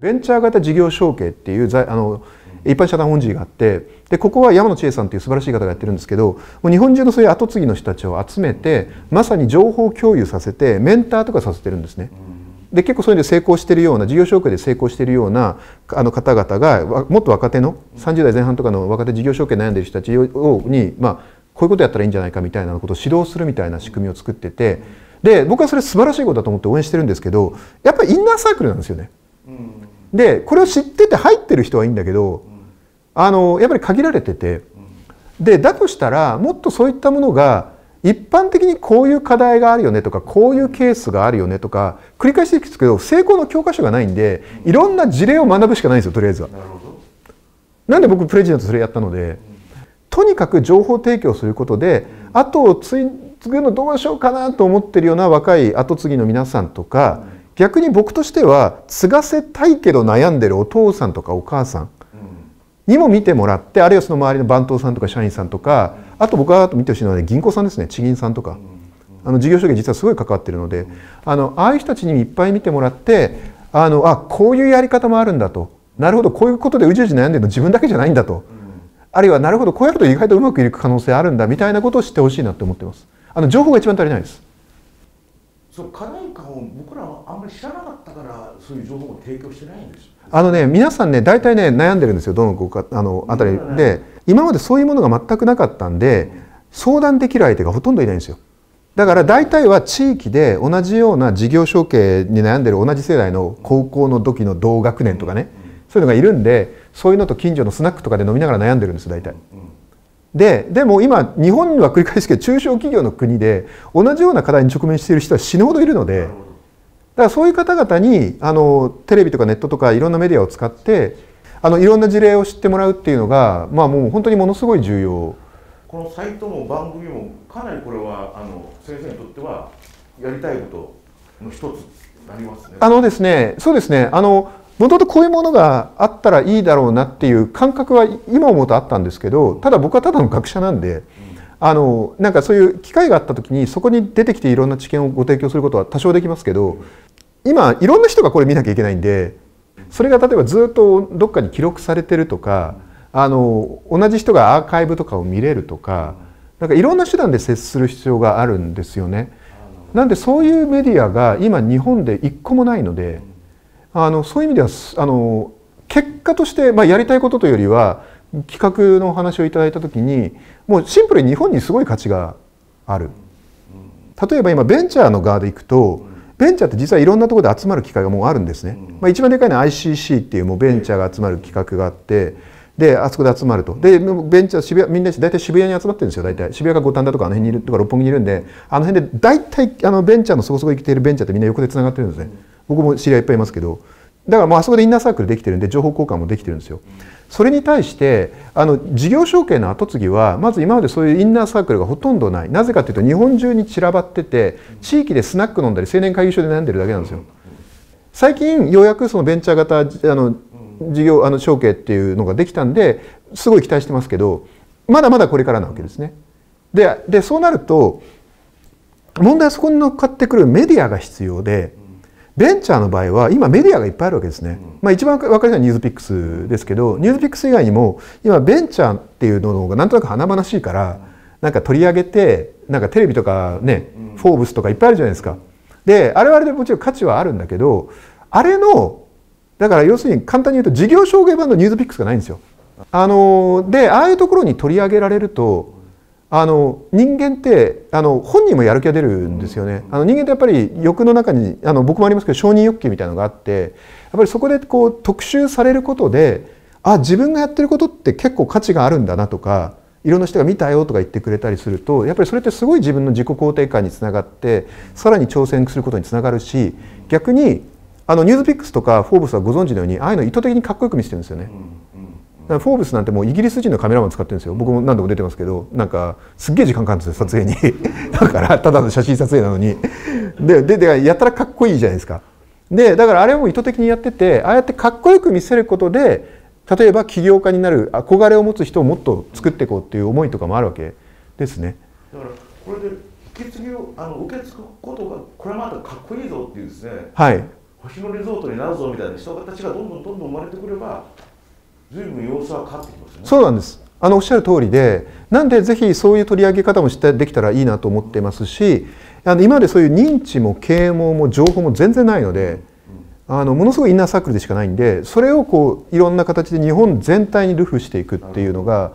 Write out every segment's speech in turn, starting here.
ベンチャー型事業承継っていうあの一般社団法人があってでここは山野千恵さんという素晴らしい方がやってるんですけどもう日本中のそういう跡継ぎの人たちを集めてまさに情報共有させてメンターとかさせてるんですね。で結構そういうので成功してるような事業承継で成功してるようなあの方々がもっと若手の30代前半とかの若手事業承継悩んでる人たちに、まあ、こういうことやったらいいんじゃないかみたいなことを指導するみたいな仕組みを作っててで僕はそれ素晴らしいことだと思って応援してるんですけどやっぱりインナーサークルなんですよね。うんでこれを知ってて入ってる人はいいんだけど、あのやっぱり限られてて、でだとしたらもっとそういったものが一般的にこういう課題があるよねとかこういうケースがあるよねとか繰り返しですけど成功の教科書がないんでいろんな事例を学ぶしかないんですよとりあえずは。なんで僕プレジデントそれやったのでとにかく情報提供することで後を継ぐのどうしようかなと思ってるような若い後継ぎの皆さんとか逆に僕としては継がせたいけど悩んでるお父さんとかお母さんにも見てもらってあるいはその周りの番頭さんとか社員さんとかあと僕は見てほしいのは、銀行さんですね地銀さんとかあの事業所が実はすごい関わってるのであのああいう人たちにいっぱい見てもらってあのあこういうやり方もあるんだとなるほどこういうことでうじうじ悩んでるの自分だけじゃないんだとあるいはなるほどこうやると意外とうまくいく可能性あるんだみたいなことを知ってほしいなって思ってます。あの情報が一番足りないです。その課題感を僕らはあんまり知らなかったからそういう情報を提供してないんですあのね皆さんね大体ね悩んでるんですよどの子かあのあたりで、今までそういうものが全くなかったんで、相談できる相手がほとんどいないんですよだから大体は地域で同じような事業承継に悩んでる同じ世代の高校の時の同学年とかね、そういうのがいるんでそういうのと近所のスナックとかで飲みながら悩んでるんです大体。うんででも今日本は繰り返すけど中小企業の国で同じような課題に直面している人は死ぬほどいるのでだからそういう方々にあのテレビとかネットとかいろんなメディアを使ってあのいろんな事例を知ってもらうっていうのが、まあ、もう本当にものすごい重要このサイトも番組もかなりこれはあの先生にとってはやりたいことの一つありますね。あのですねそうですねあのもともとこういうものがあったらいいだろうなっていう感覚は今思うとあったんですけどただ僕はただの学者なんであのなんかそういう機会があった時にそこに出てきていろんな知見をご提供することは多少できますけど今いろんな人がこれ見なきゃいけないんでそれが例えばずっとどっかに記録されてるとかあの同じ人がアーカイブとかを見れるとかなんかいろんな手段で接する必要があるんですよね。なんでそういうメディアが今日本で一個もないので。あのそういう意味ではあの結果として、まあ、やりたいことというよりは企画のお話をいただいた時にもうシンプルに日本にすごい価値がある。例えば今ベンチャーの側でいくとベンチャーって実はいろんなところで集まる機会がもうあるんですね。まあ、一番でかいのは ICC っていうもうベンチャーが集まる企画があってであそこで集まるとでベンチャー渋谷みんな大体渋谷に集まってるんですよ大体渋谷か五反田とかあの辺にいるとか六本木にいるんであの辺で大体あのベンチャーのそこそこ生きているベンチャーってみんな横でつながってるんですね。僕も知り合いいっぱいいますけどだからもうあそこでインナーサークルできてるんで情報交換もできてるんですよ。それに対してあの事業承継の跡継ぎはまず今までそういうインナーサークルがほとんどないなぜかというと日本中に散らばってて地域でスナック飲んだり青年会議所で悩んでるだけなんですよ。最近ようやくそのベンチャー型あの事業あの承継っていうのができたんですごい期待してますけどまだまだこれからなわけですね。ででそうなると問題はそこに乗っかってくるメディアが必要で。ベンチャーの場合は今メディアがいっぱいあるわけですね。まあ、一番分かりやすいのはニュースピックスですけどニュースピックス以外にも今ベンチャーっていうのがなんとなく華々しいからなんか取り上げてなんかテレビとかね「フォーブス」とかいっぱいあるじゃないですか。であれはあれでもちろん価値はあるんだけどあれのだから要するに簡単に言うと事業証言版のニュースピックスがないんですよ。あのでああいうところに取り上げられるとあの人間ってあの本人もやる気が出るんですよね。あの人間ってやっぱり欲の中にあの僕もありますけど承認欲求みたいなのがあってやっぱりそこでこう特集されることであ自分がやってることって結構価値があるんだなとかいろんな人が見たよとか言ってくれたりするとやっぱりそれってすごい自分の自己肯定感につながってさらに挑戦することにつながるし逆にあのニュースピックスとかフォーブスはご存知のようにああいうの意図的にかっこよく見せてるんですよね。フォーブスなんてもうイギリス人のカメラマン使ってるんですよ僕も何度も出てますけどなんかすっげえ時間かかるんですよ撮影に だからただの写真撮影なのにでででやったらかっこいいじゃないですかでだからあれも意図的にやっててああやってかっこよく見せることで例えば起業家になる憧れを持つ人をもっと作っていこうっていう思いとかもあるわけですねだからこれで引き継ぎをあの受け継ぐことがこれまたかっこいいぞっていうですねはい星野リゾートになるぞみたいな人たちがどんどんどんどん生まれてくればぶん様子は変ってきますねそうなんですあのおっしゃる通りでなんでぜひそういう取り上げ方もしてできたらいいなと思ってますしあの今までそういう認知も啓蒙も情報も全然ないのであのものすごいインナーサークルでしかないんでそれをこういろんな形で日本全体にルフしていくっていうのが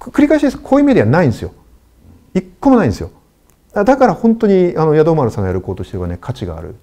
繰り返しですこういうメディアないんですよ一個もないんですよだから本当にあの宿丸さんがやることしてはね価値がある。